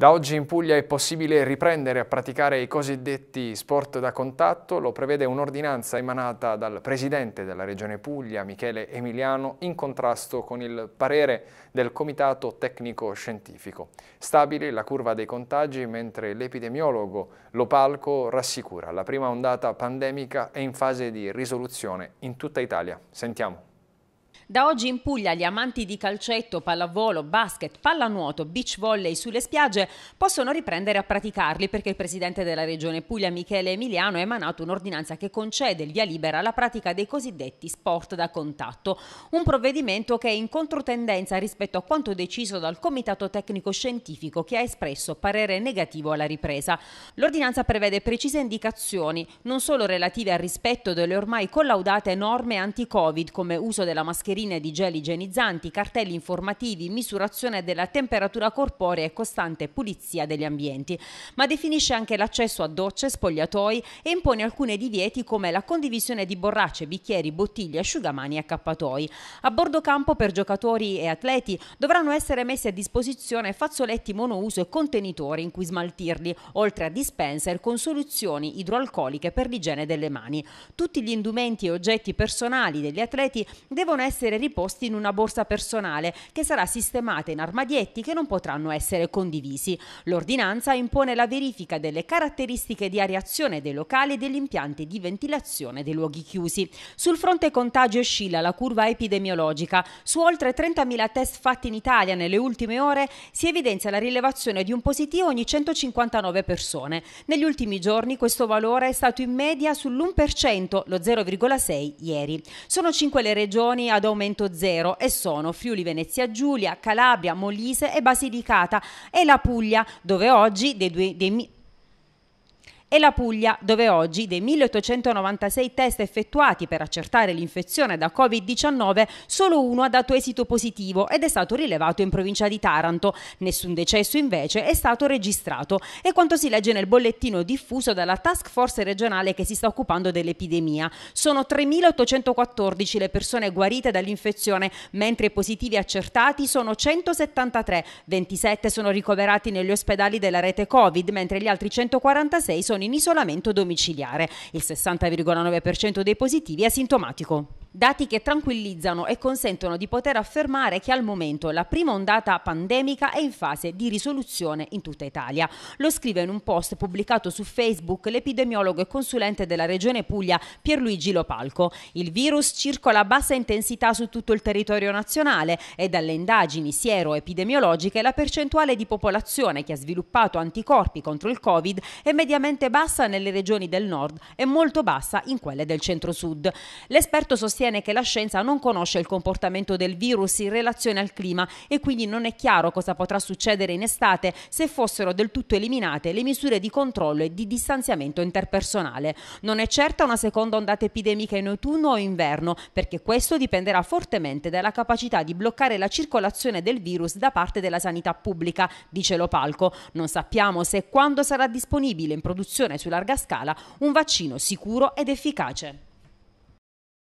Da oggi in Puglia è possibile riprendere a praticare i cosiddetti sport da contatto, lo prevede un'ordinanza emanata dal Presidente della Regione Puglia, Michele Emiliano, in contrasto con il parere del Comitato Tecnico Scientifico. Stabile la curva dei contagi, mentre l'epidemiologo Lopalco rassicura la prima ondata pandemica è in fase di risoluzione in tutta Italia. Sentiamo. Da oggi in Puglia gli amanti di calcetto, pallavolo, basket, pallanuoto, beach volley sulle spiagge possono riprendere a praticarli perché il presidente della regione Puglia Michele Emiliano ha emanato un'ordinanza che concede il via libera alla pratica dei cosiddetti sport da contatto, un provvedimento che è in controtendenza rispetto a quanto deciso dal Comitato Tecnico Scientifico che ha espresso parere negativo alla ripresa. L'ordinanza prevede precise indicazioni, non solo relative al rispetto delle ormai collaudate norme anti-Covid come uso della mascherina mascherine di gel igienizzanti, cartelli informativi, misurazione della temperatura corporea e costante pulizia degli ambienti, ma definisce anche l'accesso a docce, spogliatoi e impone alcuni divieti come la condivisione di borracce, bicchieri, bottiglie, asciugamani e accappatoi. A bordo campo per giocatori e atleti dovranno essere messi a disposizione fazzoletti monouso e contenitori in cui smaltirli, oltre a dispenser con soluzioni idroalcoliche per l'igiene delle mani. Tutti gli indumenti e oggetti personali degli atleti devono essere essere riposti in una borsa personale che sarà sistemata in armadietti che non potranno essere condivisi. L'ordinanza impone la verifica delle caratteristiche di ariazione dei locali e degli impianti di ventilazione dei luoghi chiusi. Sul fronte contagio oscilla la curva epidemiologica. Su oltre 30.000 test fatti in Italia nelle ultime ore si evidenzia la rilevazione di un positivo ogni 159 persone. Negli ultimi giorni questo valore è stato in media sull'1%, lo 0,6 ieri. Sono cinque le regioni ad aumento zero e sono Friuli Venezia Giulia, Calabria, Molise e Basilicata e la Puglia, dove oggi dei, due, dei e la Puglia, dove oggi dei 1896 test effettuati per accertare l'infezione da Covid-19, solo uno ha dato esito positivo ed è stato rilevato in provincia di Taranto. Nessun decesso invece è stato registrato. È quanto si legge nel bollettino diffuso dalla task force regionale che si sta occupando dell'epidemia. Sono 3.814 le persone guarite dall'infezione, mentre i positivi accertati sono 173, 27 sono ricoverati negli ospedali della rete Covid, mentre gli altri 146 sono sono in isolamento domiciliare. Il 60,9% dei positivi è sintomatico. Dati che tranquillizzano e consentono di poter affermare che al momento la prima ondata pandemica è in fase di risoluzione in tutta Italia. Lo scrive in un post pubblicato su Facebook l'epidemiologo e consulente della Regione Puglia Pierluigi Lopalco. Il virus circola a bassa intensità su tutto il territorio nazionale e dalle indagini siero-epidemiologiche la percentuale di popolazione che ha sviluppato anticorpi contro il Covid è mediamente bassa nelle regioni del nord e molto bassa in quelle del centro-sud. L'esperto sostiene sostiene che la scienza non conosce il comportamento del virus in relazione al clima e quindi non è chiaro cosa potrà succedere in estate se fossero del tutto eliminate le misure di controllo e di distanziamento interpersonale. Non è certa una seconda ondata epidemica in autunno o inverno, perché questo dipenderà fortemente dalla capacità di bloccare la circolazione del virus da parte della sanità pubblica, dice Lopalco. Non sappiamo se e quando sarà disponibile in produzione su larga scala un vaccino sicuro ed efficace.